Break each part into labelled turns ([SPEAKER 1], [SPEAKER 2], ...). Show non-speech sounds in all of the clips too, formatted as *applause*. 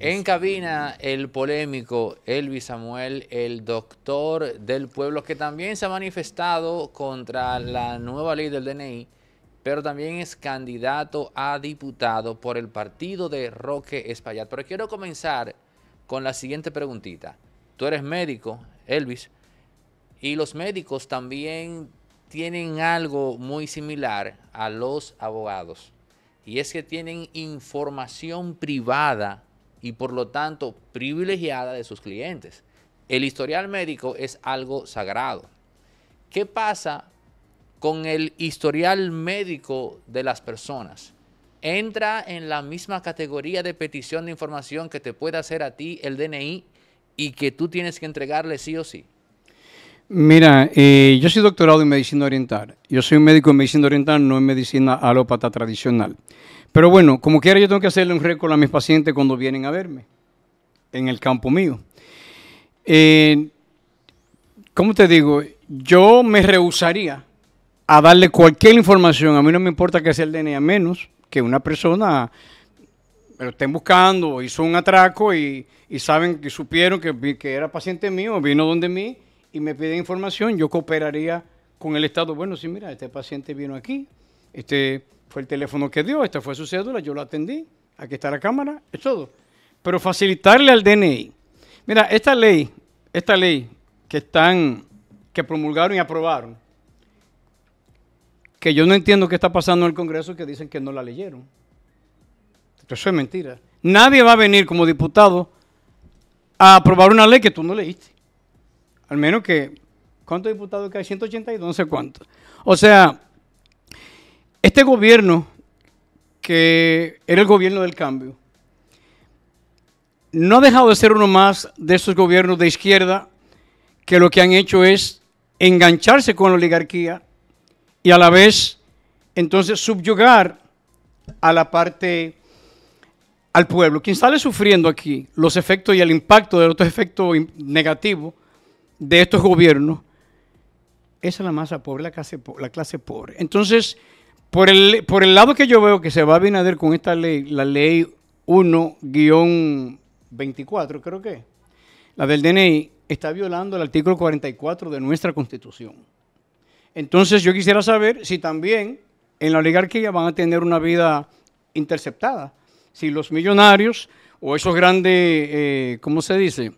[SPEAKER 1] En cabina, el polémico Elvis Samuel, el doctor del pueblo, que también se ha manifestado contra la nueva ley del DNI, pero también es candidato a diputado por el partido de Roque Espaillat. Pero quiero comenzar con la siguiente preguntita. Tú eres médico, Elvis, y los médicos también tienen algo muy similar a los abogados y es que tienen información privada y por lo tanto privilegiada de sus clientes. El historial médico es algo sagrado. ¿Qué pasa con el historial médico de las personas? Entra en la misma categoría de petición de información que te puede hacer a ti el DNI y que tú tienes que entregarle sí o sí.
[SPEAKER 2] Mira, eh, yo soy doctorado en medicina oriental. Yo soy un médico en medicina oriental, no en medicina alópata tradicional. Pero bueno, como quiera, yo tengo que hacerle un récord a mis pacientes cuando vienen a verme en el campo mío. Eh, ¿Cómo te digo? Yo me rehusaría a darle cualquier información. A mí no me importa que sea el DNA, menos que una persona me lo estén buscando, hizo un atraco y, saben que supieron que, que, era paciente mío, vino donde mí y me pide información, yo cooperaría con el Estado. Bueno, sí, mira, este paciente vino aquí, este fue el teléfono que dio, esta fue su cédula, yo lo atendí, aquí está la cámara, es todo. Pero facilitarle al DNI. Mira, esta ley, esta ley que están, que promulgaron y aprobaron, que yo no entiendo qué está pasando en el Congreso, que dicen que no la leyeron. Eso es mentira. Nadie va a venir como diputado a aprobar una ley que tú no leíste. Al menos que, ¿cuántos diputados que hay? 182, no sé cuántos. O sea, este gobierno, que era el gobierno del cambio, no ha dejado de ser uno más de esos gobiernos de izquierda que lo que han hecho es engancharse con la oligarquía y a la vez entonces subyugar a la parte, al pueblo. Quien sale sufriendo aquí los efectos y el impacto de otros efectos negativos de estos gobiernos es la masa pobre, la clase, pobre. Entonces, por el, por el lado que yo veo que se va a Abinader con esta ley, la ley 1-24, creo que, la del DNI, está violando el artículo 44 de nuestra Constitución. Entonces, yo quisiera saber si también en la oligarquía van a tener una vida interceptada. Si los millonarios o esos grandes, eh, ¿cómo se dice?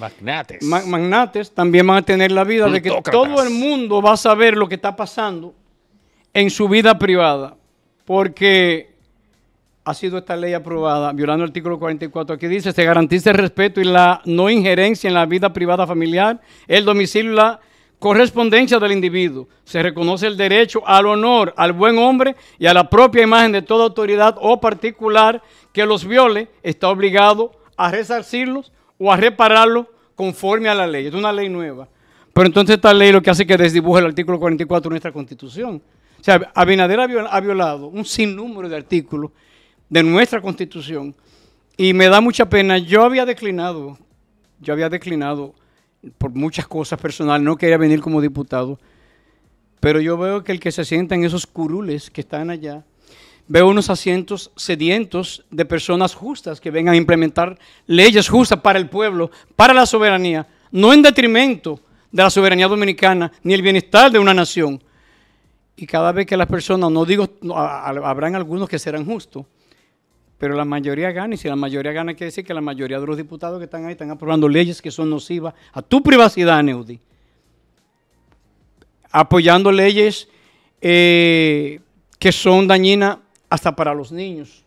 [SPEAKER 1] Magnates.
[SPEAKER 2] magnates también van a tener la vida de que todo el mundo va a saber lo que está pasando en su vida privada, porque ha sido esta ley aprobada, violando el artículo 44. Aquí dice, se garantiza el respeto y la no injerencia en la vida privada familiar, el domicilio y la correspondencia del individuo. Se reconoce el derecho al honor, al buen hombre y a la propia imagen de toda autoridad o particular que los viole, está obligado a resarcirlos o a repararlo conforme a la ley. Es una ley nueva. Pero entonces esta ley lo que hace es que desdibuje el artículo 44 de nuestra Constitución. O sea, Abinader ha violado un sinnúmero de artículos de nuestra Constitución y me da mucha pena. Yo había declinado, yo había declinado por muchas cosas personales, no quería venir como diputado, pero yo veo que el que se sienta en esos curules que están allá Veo unos asientos sedientos de personas justas que vengan a implementar leyes justas para el pueblo, para la soberanía, no en detrimento de la soberanía dominicana ni el bienestar de una nación. Y cada vez que las personas, no digo, habrán algunos que serán justos, pero la mayoría gana, y si la mayoría gana, quiere decir que la mayoría de los diputados que están ahí están aprobando leyes que son nocivas a tu privacidad, Neudi. Apoyando leyes eh, que son dañinas hasta para los niños,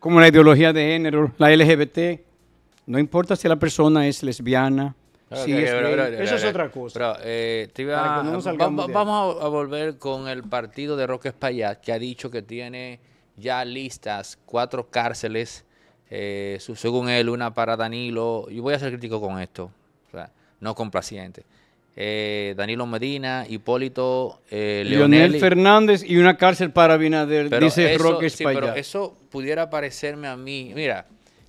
[SPEAKER 2] como la ideología de género, la LGBT. No importa si la persona es lesbiana,
[SPEAKER 1] si es eso es otra cosa. Eh, vamos, a, volver con el partido de Roque Espaillat, que ha dicho que tiene ya listas cuatro cárceles, eh, según él, una para Danilo. y voy a ser crítico con esto, no complaciente. Eh, Danilo Medina, Hipólito, eh, Leonel
[SPEAKER 2] Fernández y una cárcel para
[SPEAKER 1] Binader, dice eso, Roque sí, Pero eso pudiera parecerme a mí, mira,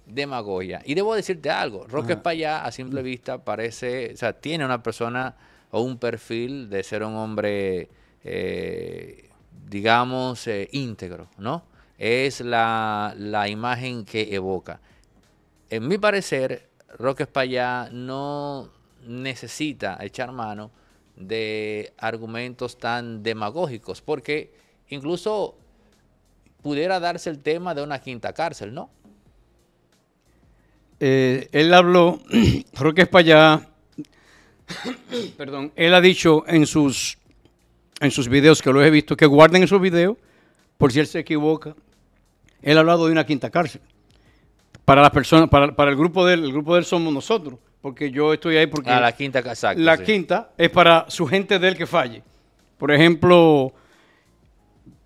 [SPEAKER 1] demagogia. Y debo decirte algo, Roque Espaillat a simple vista parece, o sea, tiene una persona o un perfil de ser un hombre, eh, digamos, íntegro, ¿no? Es la, la, imagen que evoca. En mi parecer, Roque Espaillat no, necesita echar mano de argumentos tan demagógicos, porque incluso pudiera darse el tema de una quinta cárcel, ¿no?
[SPEAKER 2] Eh, él habló, creo que es para allá, perdón, él ha dicho en sus, en sus videos, que los he visto, que guarden esos videos, por si él se equivoca, él ha hablado de una quinta cárcel. Para las personas, para, para el grupo del el grupo del somos nosotros porque yo estoy ahí porque... A ah, la quinta, exacto. La quinta es para su gente del que falle. Por ejemplo,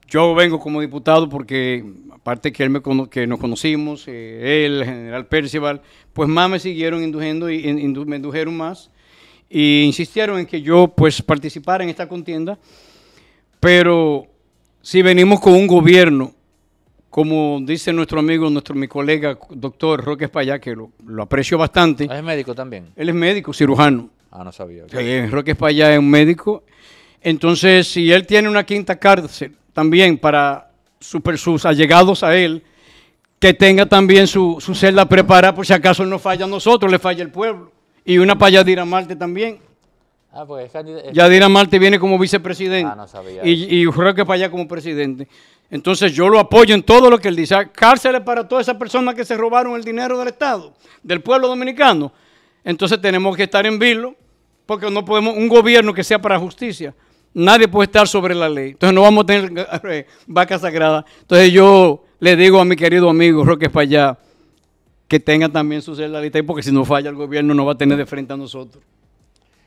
[SPEAKER 2] yo vengo como diputado porque, aparte que, él me que nos conocimos, eh, él, el general Percival, pues más me siguieron induciendo y me indujeron más e insistieron en que yo pues participara en esta contienda. Pero si venimos con un gobierno como dice nuestro amigo, nuestro mi colega, doctor Roque Espallá, que lo, aprecio bastante. ¿Es médico también? Él es médico, cirujano. Ah, no sabía. Sí, Roque Espallá es un médico. Entonces, si él tiene una quinta cárcel también para sus allegados a él, que tenga también su, celda preparada por si acaso no falla a nosotros, le falla el pueblo. Y una para Yadira Marte también.
[SPEAKER 1] Ah, pues es Yadira Marte
[SPEAKER 2] viene como vicepresidente. Ah, no sabía. Y, y Roque Payá como presidente. Entonces yo lo apoyo en todo lo que él dice. Cárceles para todas esas personas que se robaron el dinero del Estado, del pueblo dominicano. Entonces tenemos que estar en vilo, porque no podemos, un gobierno que sea para justicia, nadie puede estar sobre la ley. Entonces no vamos a tener *laughs* vaca sagrada. Entonces yo le digo a mi querido amigo Roque allá que tenga también su lista, porque si no falla el gobierno no va a tener de frente a nosotros.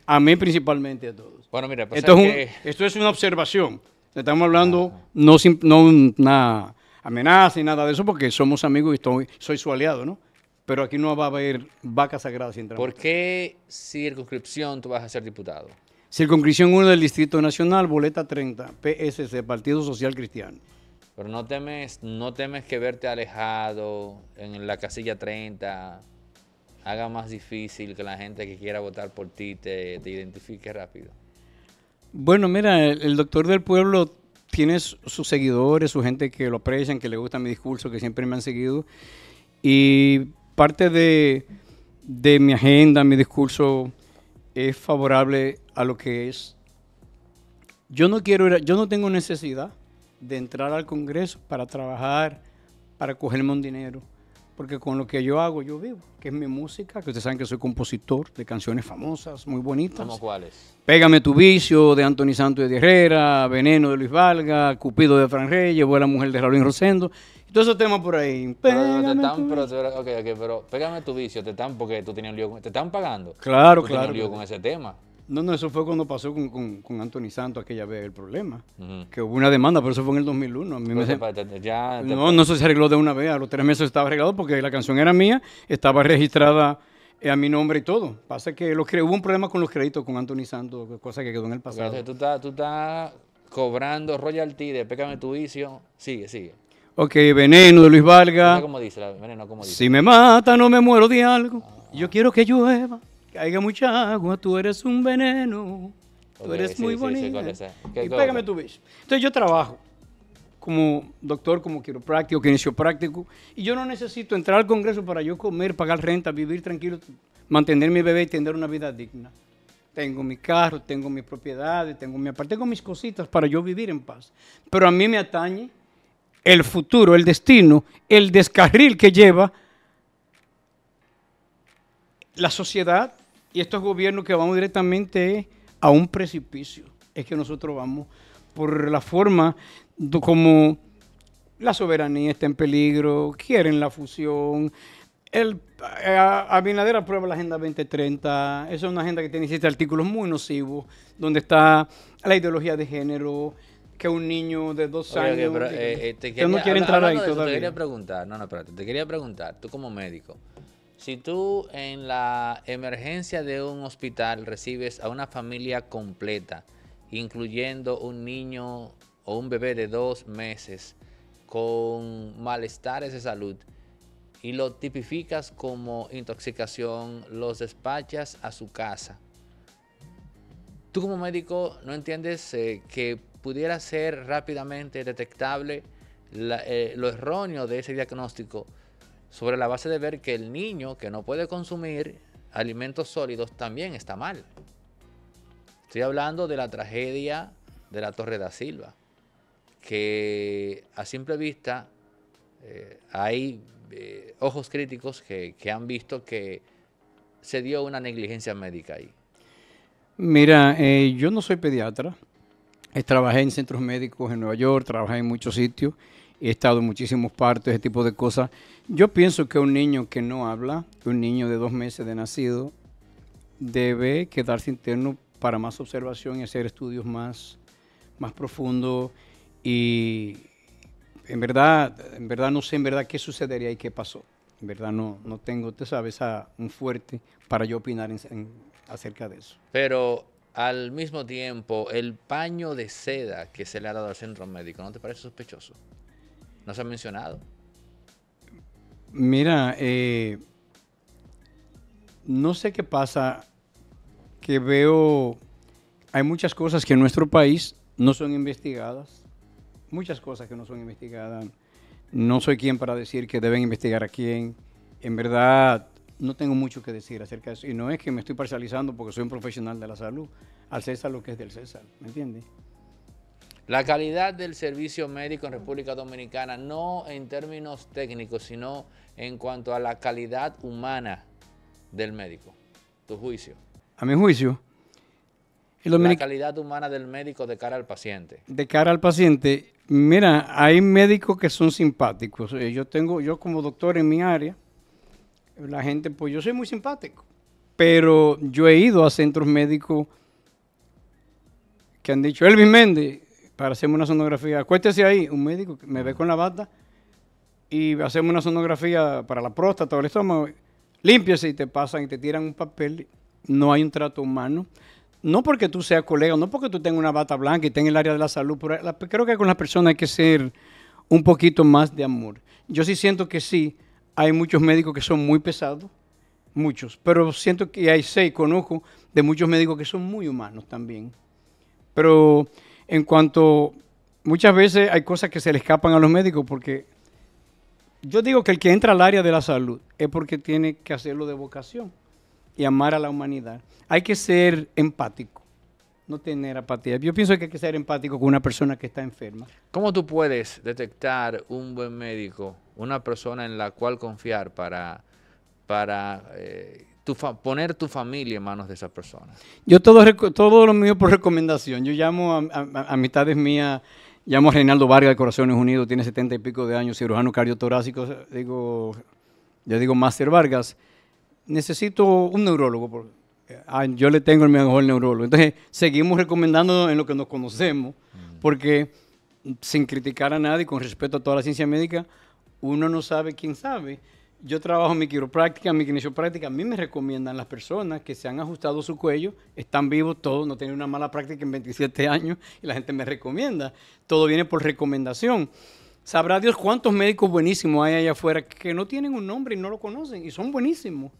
[SPEAKER 2] A mí principalmente, a todos. Bueno, mira, pues esto es una observación. Estamos hablando, no, no una amenaza ni nada de eso, porque somos amigos y estoy, soy su aliado, ¿no? Pero aquí no va a haber
[SPEAKER 1] vaca sagrada. Sin ¿Por qué circunscripción tú vas a ser diputado?
[SPEAKER 2] Circunscripción 1 del Distrito Nacional, boleta 30, PSC, Partido Social Cristiano.
[SPEAKER 1] Pero no temes, no temes que verte alejado en la casilla 30 haga más difícil que la gente que quiera votar por ti te identifique rápido.
[SPEAKER 2] Bueno, mira, el, doctor del pueblo tiene sus seguidores, su gente que lo aprecian, que le gusta mi discurso, que siempre me han seguido. Y parte de, mi agenda, mi discurso es favorable a lo que es. Yo no quiero yo no tengo necesidad de entrar al Congreso para trabajar, para cogerme un dinero porque con lo que yo hago yo vivo, que es mi música, que ustedes saben que soy compositor de canciones famosas, muy bonitas. ¿Cómo cuáles? Pégame tu vicio de Anthony Santos de Herrera, Veneno de Luis Valga, Cupido de Fran Reyes, Vuela Mujer de Raúl Rosendo, y todos esos temas por ahí.
[SPEAKER 1] Pégame te están, tu... pero, okay, pero pégame tu vicio, te están, porque tú tenías un lío, te están pagando. Claro, claro. un lío con ese tema. No,
[SPEAKER 2] no, eso fue cuando pasó con, Anthony Santos aquella vez el problema. Que hubo una demanda, pero eso fue en el 2001. no, no se arregló de una vez. A los tres meses estaba arreglado porque la canción era mía, estaba registrada eh, a mi nombre y todo. Pasa que hubo un problema con los créditos con Anthony Santos,
[SPEAKER 1] cosa que quedó en el pasado. entonces, tú estás cobrando royalty de Pécame tu vicio. Sigue, sigue.
[SPEAKER 2] Ok, Veneno de Luis Vargas. veneno, Si me mata, no me muero de algo. Ah. Yo quiero que llueva. Caiga agua, tú eres un veneno. Tú eres muy bonita. y pégame tu bicho. Entonces yo trabajo como doctor, como quiropráctico, kinesiopráctico, y yo no necesito entrar al Congreso para yo comer, pagar renta, vivir tranquilo, mantener mi bebé y tener una vida digna. Tengo mi carro, tengo mis propiedades, tengo mi aparte, tengo mis cositas para yo vivir en paz. Pero a mí me atañe el futuro, el destino, el descarril que lleva la sociedad y estos gobiernos que vamos directamente a un precipicio. Es que nosotros vamos por la forma como la soberanía está en peligro, quieren la fusión. El, Abinader aprueba la Agenda 2030. Esa es una agenda que tiene siete artículos muy nocivos, donde está la ideología de género, que un niño de dos años. Que, eh, eh, no quiere entrar ahí todavía. Te quería
[SPEAKER 1] preguntar, no, no, espérate, te quería preguntar, tú como médico. Si tú en la emergencia de un hospital recibes a una familia completa, incluyendo un niño o un bebé de dos meses con malestares de salud y lo tipificas como intoxicación, los despachas a su casa. Tú como médico no entiendes eh, que pudiera ser rápidamente detectable eh, lo erróneo de ese diagnóstico sobre la base de ver que el niño que no puede consumir alimentos sólidos también está mal. Estoy hablando de la tragedia de la Torre da Silva, que a simple vista eh, hay eh, ojos críticos que, han visto que se dio una negligencia médica ahí.
[SPEAKER 2] Mira, eh, yo no soy pediatra. Trabajé en centros médicos en Nueva York, trabajé en muchos sitios he estado en muchísimos partos, ese tipo de cosas. Yo pienso que un niño que no habla, un niño de dos meses de nacido, debe quedarse interno para más observación y hacer estudios más, más profundos. Y en verdad, en verdad no sé en verdad qué sucedería y qué pasó. En verdad no, no tengo, te sabes, un fuerte para yo opinar acerca de eso.
[SPEAKER 1] Pero al mismo tiempo, el paño de seda que se le ha dado al centro médico, ¿no te parece sospechoso? no se han mencionado.
[SPEAKER 2] Mira, eh, no sé qué pasa, que veo, hay muchas cosas que en nuestro país no son investigadas, muchas cosas que no son investigadas. No soy quien para decir que deben investigar a quién. En verdad, no tengo mucho que decir acerca de eso. Y no es que me estoy parcializando porque soy un profesional de la salud. Al César lo que es del César, ¿me entiendes?
[SPEAKER 1] La calidad del servicio médico en República Dominicana, no en términos técnicos, sino en cuanto a la calidad humana del médico. Tu juicio.
[SPEAKER 2] A mi juicio. La calidad
[SPEAKER 1] humana del médico de cara al paciente.
[SPEAKER 2] De cara al paciente. Mira, hay médicos que son simpáticos. Eh, yo tengo, yo como doctor en mi área, la gente, pues yo soy muy simpático. Pero yo he ido a centros médicos que han dicho, Elvis Méndez, para hacerme una sonografía. Acuéstese ahí, un médico que me ve con la bata y hacemos una sonografía para la próstata o el estómago. Límpiese y te pasan y te tiran un papel. No hay un trato humano. No porque tú seas colega, no porque tú tengas una bata blanca y estés el área de la salud. creo que con las personas hay que ser un poquito más de amor. Yo sí siento que sí, hay muchos médicos que son muy pesados, muchos, pero siento que hay seis, conozco de muchos médicos que son muy humanos también. Pero en cuanto muchas veces hay cosas que se le escapan a los médicos porque yo digo que el que entra al área de la salud es porque tiene que hacerlo de vocación y amar a la humanidad. Hay que ser empático,
[SPEAKER 1] no tener apatía.
[SPEAKER 2] Yo pienso que hay que ser empático con una persona que está enferma.
[SPEAKER 1] ¿Cómo tú puedes detectar un buen médico, una persona en la cual confiar para, para eh, poner tu familia en manos de esa persona.
[SPEAKER 2] Yo todo, todo lo mío por recomendación. Yo llamo a, mitades mías, llamo a Reinaldo Vargas de Corazones Unidos, tiene setenta y pico de años, cirujano cardiotorácico, digo, yo digo Master Vargas, necesito un neurólogo. Ah, yo le tengo el mejor neurólogo. Entonces, seguimos recomendando en lo que nos conocemos, mm. porque sin criticar a nadie, con respeto a toda la ciencia médica, uno no sabe quién sabe yo trabajo en mi quiropráctica, mi kinesiopráctica. A mí me recomiendan las personas que se han ajustado su cuello, están vivos todos, no tienen una mala práctica en 27 años y la gente me recomienda. Todo viene por recomendación. Sabrá Dios cuántos médicos buenísimos hay allá afuera que no tienen un nombre y no lo conocen y son buenísimos.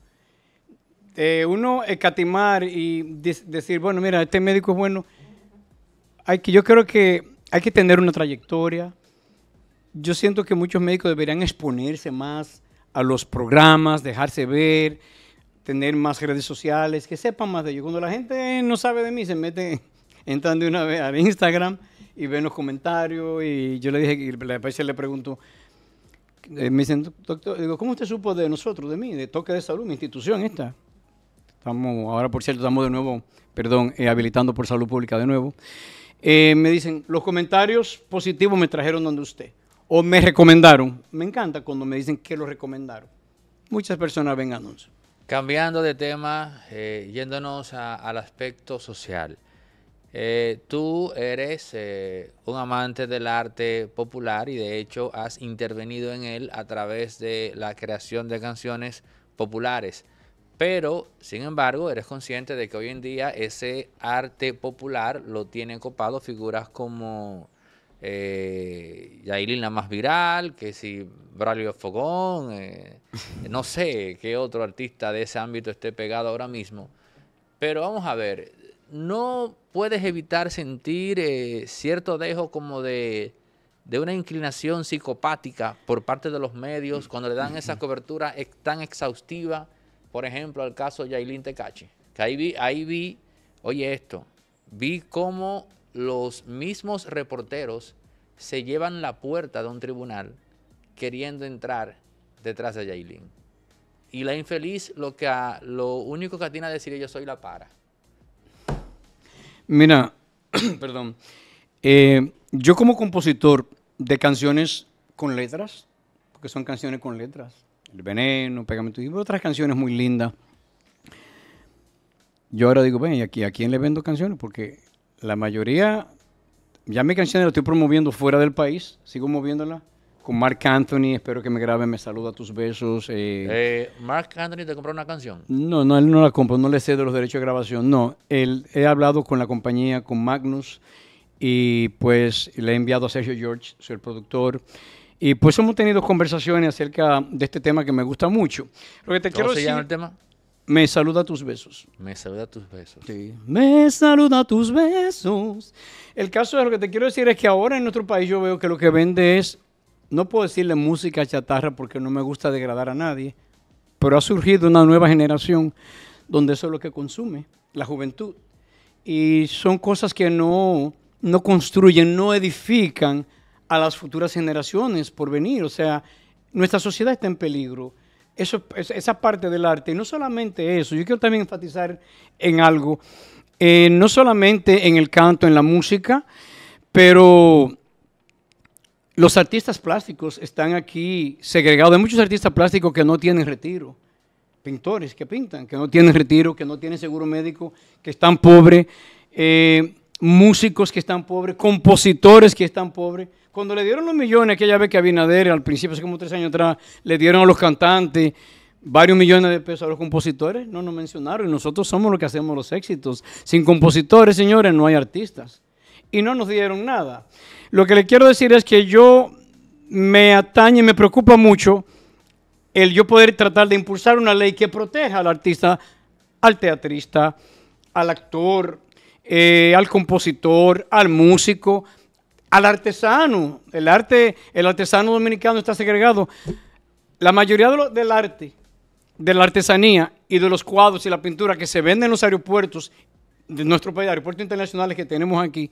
[SPEAKER 2] Eh, uno escatimar y decir, bueno, mira, este médico es bueno. Hay que, yo creo que hay que tener una trayectoria. Yo siento que muchos médicos deberían exponerse más a los programas, dejarse ver, tener más redes sociales, que sepan más de ellos. Cuando la gente no sabe de mí, se mete, *laughs* entran de una vez al Instagram y ven los comentarios. Y yo le dije, y después le pregunto, eh, me dicen, doctor, digo, ¿cómo usted supo de nosotros, de mí, de Toque de Salud, mi institución esta? Estamos, ahora por cierto, estamos de nuevo, perdón, eh, habilitando por salud pública de nuevo. Eh, me dicen, los comentarios positivos me trajeron donde usted o me recomendaron. Me encanta
[SPEAKER 1] cuando me dicen que lo recomendaron.
[SPEAKER 2] Muchas personas ven
[SPEAKER 1] anuncios. Cambiando de tema, eh, yéndonos al aspecto social. Eh, tú eres eh, un amante del arte popular y de hecho has intervenido en él a través de la creación de canciones populares. Pero, sin embargo, eres consciente de que hoy en día ese arte popular lo tiene copado figuras como eh, Yailin la más viral, que si Braulio Fogón, eh, no sé qué otro artista de ese ámbito esté pegado ahora mismo. Pero vamos a ver, no puedes evitar sentir eh, cierto dejo como de, una inclinación psicopática por parte de los medios cuando le dan esa cobertura tan exhaustiva, por ejemplo, al caso Yailin Tecachi. Que ahí vi, oye esto, vi cómo los mismos reporteros se llevan la puerta de un tribunal queriendo entrar detrás de Yailin. Y la infeliz lo, que lo único que tiene a decir es yo soy la para. Mira, *clears throat* perdón,
[SPEAKER 2] eh, yo como compositor de canciones con letras, porque son canciones con letras, El Veneno, Pegamento y otras canciones muy lindas, yo ahora digo, ven, ¿y aquí, ¿a quién le vendo canciones? Porque la mayoría, ya mi canción la estoy promoviendo fuera del país, sigo moviéndola. Con Mark Anthony, espero que me grabe, me saluda tus besos. Eh. Eh,
[SPEAKER 1] ¿Mark Anthony te compró una canción?
[SPEAKER 2] No, no, él no la compró, no le cede los derechos de grabación, no. Él, he hablado con la compañía, con Magnus, y pues le he enviado a Sergio George, soy el productor. Y pues hemos tenido conversaciones acerca de este tema que me gusta mucho. Lo que te ¿Cómo quiero se llama el tema? Me saluda
[SPEAKER 1] tus besos. Me saluda tus besos. Sí.
[SPEAKER 2] Me saluda tus besos. El caso de lo que te quiero decir es que ahora en nuestro país yo veo que lo que vende es, no puedo decirle música chatarra porque no me gusta degradar a nadie, pero ha surgido una nueva generación donde eso es lo que consume, la juventud. Y son cosas que no, no construyen, no edifican a las futuras generaciones por venir. O sea, nuestra sociedad está en peligro eso, esa parte del arte. no solamente eso, yo quiero también enfatizar en algo, eh, no solamente en el canto, en la música, pero los artistas plásticos están aquí segregados. Hay muchos artistas plásticos que no tienen retiro, pintores que pintan, que no tienen retiro, que no tienen seguro médico, que están pobres, eh, músicos que están pobres, compositores que están pobres. Cuando le dieron los millones, que ya ve que Abinader al principio, hace como tres años atrás, le dieron a los cantantes varios millones de pesos a los compositores, no nos mencionaron. Y nosotros somos los que hacemos los éxitos. Sin compositores, señores, no hay artistas. Y no nos dieron nada. Lo que le quiero decir es que yo me atañe, me preocupa mucho el yo poder tratar de impulsar una ley que proteja al artista, al teatrista, al actor, eh, al compositor, al músico, al artesano. El arte, el artesano dominicano está segregado. La mayoría de del arte, de la artesanía y de los cuadros y la pintura que se venden en los aeropuertos de nuestro país, aeropuertos internacionales que tenemos aquí,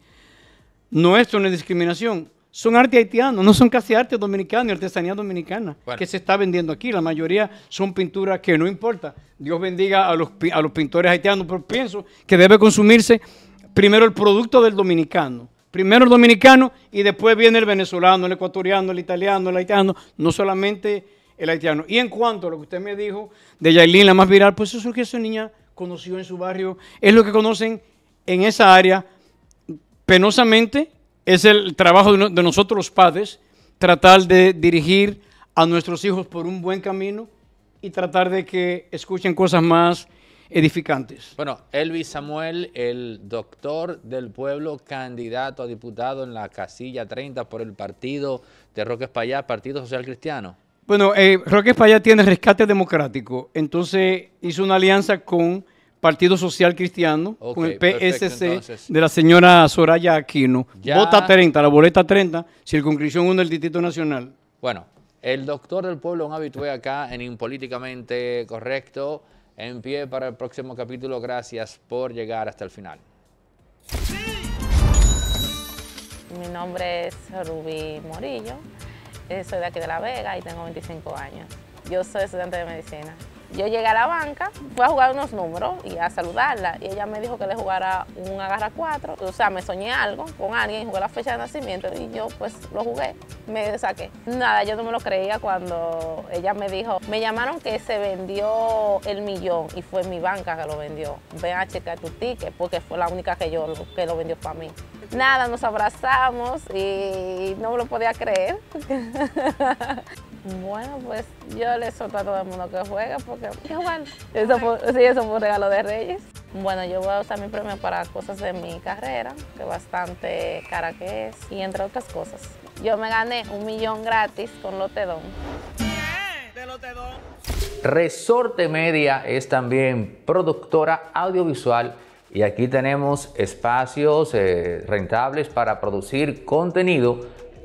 [SPEAKER 2] no es una discriminación. Son arte haitiano, no son casi arte dominicano y artesanía dominicana que se está vendiendo aquí. La mayoría son pinturas que no importa. Dios bendiga a los, a los pintores haitianos, pero pienso que debe consumirse primero el producto del dominicano Primero el dominicano y después viene el venezolano, el ecuatoriano, el italiano, el haitiano, no solamente el haitiano. Y en cuanto a lo que usted me dijo de Yailin, la más viral, pues eso es que esa niña conoció en su barrio, es lo que conocen en esa área. Penosamente es el trabajo de, de nosotros los padres tratar de dirigir a nuestros hijos por un buen camino y tratar de que escuchen cosas más edificantes.
[SPEAKER 1] Bueno, Elvis Samuel, el doctor del pueblo, candidato a diputado en la casilla 30 por el partido de Roque Payá, Partido Social Cristiano.
[SPEAKER 2] Bueno, eh, Roque Payá tiene rescate democrático, entonces hizo una alianza con Partido Social Cristiano, con el PSC de la señora Soraya Aquino. Vota 30, la boleta 30, circunscripción 1 del Distrito Nacional.
[SPEAKER 1] Bueno, el doctor del pueblo, un habitué acá en Impolíticamente Correcto, en pie para el próximo capítulo. Gracias por llegar hasta el final.
[SPEAKER 3] Mi nombre es Rubí Morillo, eh, soy de aquí de La Vega y tengo 25 años. Yo soy estudiante de medicina. Yo llegué a la banca, fui a jugar unos números y a saludarla. Y ella me dijo que le jugara un agarra cuatro. O sea, me soñé algo con alguien, jugué la fecha de nacimiento y yo pues lo jugué, me saqué. Nada, yo no me lo creía cuando ella me dijo, me llamaron que se vendió el millón y fue mi banca que lo vendió. Ven a checar tu ticket porque fue la única que yo que lo vendió para mí. Nada, nos abrazamos y no me lo podía creer. *laughs* Bueno, pues yo le solto a todo el mundo que juega porque Eso fue, sí, eso fue un regalo de Reyes. Bueno, yo voy a usar mi premio para cosas de mi carrera, que bastante cara que es, y entre otras cosas. Yo me gané un millón gratis con Lotedón. De
[SPEAKER 1] Lotedón. Resorte Media es también productora audiovisual y aquí tenemos espacios eh, rentables para producir contenido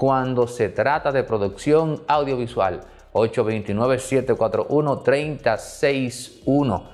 [SPEAKER 1] cuando se trata de producción audiovisual. 829-741-3061.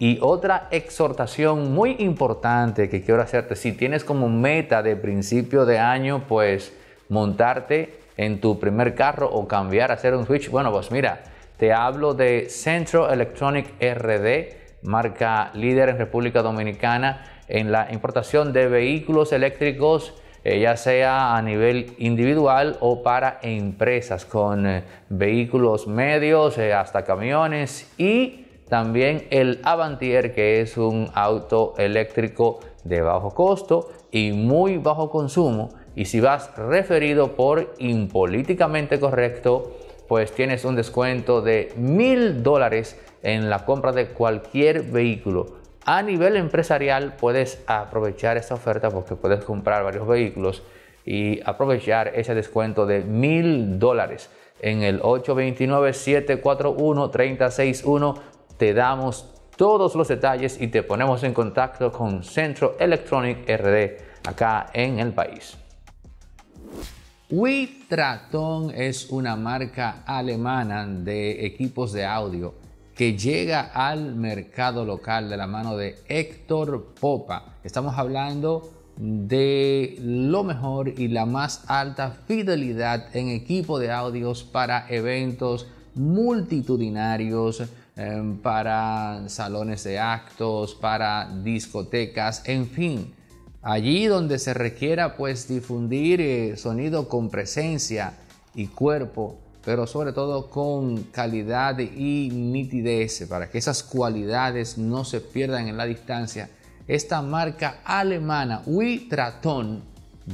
[SPEAKER 1] Y otra exhortación muy importante que quiero hacerte, si tienes como meta de principio de año, pues montarte en tu primer carro o cambiar, a hacer un switch, bueno, pues mira, te hablo de Centro Electronic RD, marca líder en República Dominicana en la importación de vehículos eléctricos eh, ya sea a nivel individual o para empresas con eh, vehículos medios eh, hasta camiones y también el Avantier, que es un auto eléctrico de bajo costo y muy bajo consumo. Y si vas referido por impolíticamente correcto, pues tienes un descuento de mil dólares en la compra de cualquier vehículo a nivel empresarial puedes aprovechar esta oferta porque puedes comprar varios vehículos y aprovechar ese descuento de mil dólares en el 829-741-361. Te damos todos los detalles y te ponemos en contacto con Centro Electronic RD acá en el país. Witraton es una marca alemana de equipos de audio que llega al mercado local de la mano de Héctor Popa. Estamos hablando de lo mejor y la más alta fidelidad en equipo de audios para eventos multitudinarios, em, para salones de actos, para discotecas, en fin. Allí donde se requiera pues difundir eh, sonido con presencia y cuerpo pero sobre todo con calidad y nitidez para que esas cualidades no se pierdan en la distancia. Esta marca alemana Witraton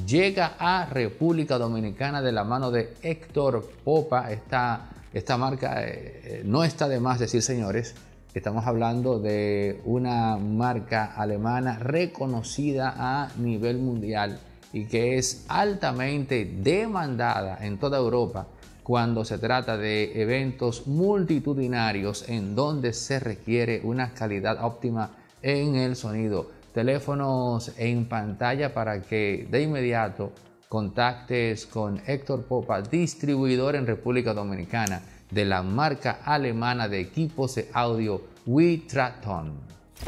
[SPEAKER 1] llega a República Dominicana de la mano de Héctor Popa. Esta, esta marca eh, eh, no está de más decir, señores, estamos hablando de una marca alemana reconocida a nivel mundial y que es altamente demandada en toda Europa cuando se trata de eventos multitudinarios en donde se requiere una calidad óptima en el sonido. Teléfonos en pantalla para que de inmediato contactes con Héctor Popa, distribuidor en República Dominicana de la marca alemana de equipos de audio Witraton.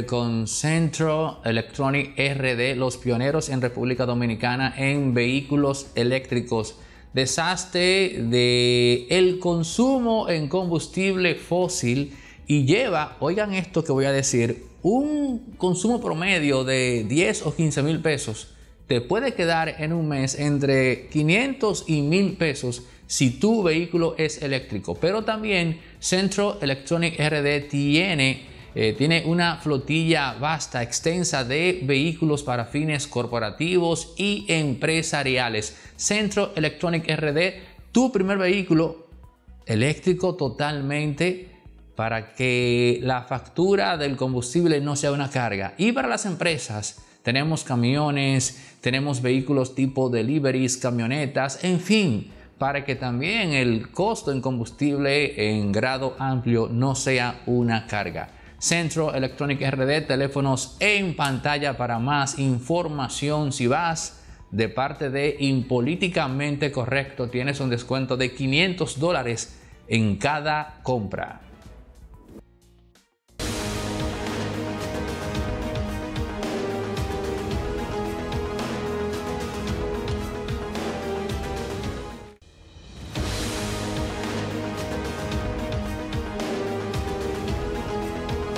[SPEAKER 1] Con Centro Electronic RD, los pioneros en República Dominicana en vehículos eléctricos desastre de el consumo en combustible fósil y lleva, oigan esto que voy a decir, un consumo promedio de 10 o 15 mil pesos te puede quedar en un mes entre 500 y 1000 pesos si tu vehículo es eléctrico. Pero también Centro Electronic RD tiene eh, tiene una flotilla vasta, extensa de vehículos para fines corporativos y empresariales. Centro Electronic RD, tu primer vehículo eléctrico totalmente para que la factura del combustible no sea una carga. Y para las empresas, tenemos camiones, tenemos vehículos tipo deliveries, camionetas, en fin, para que también el costo en combustible en grado amplio no sea una carga. Centro Electronic RD, teléfonos en pantalla para más información. Si vas de parte de Impolíticamente Correcto, tienes un descuento de 500 dólares en cada compra.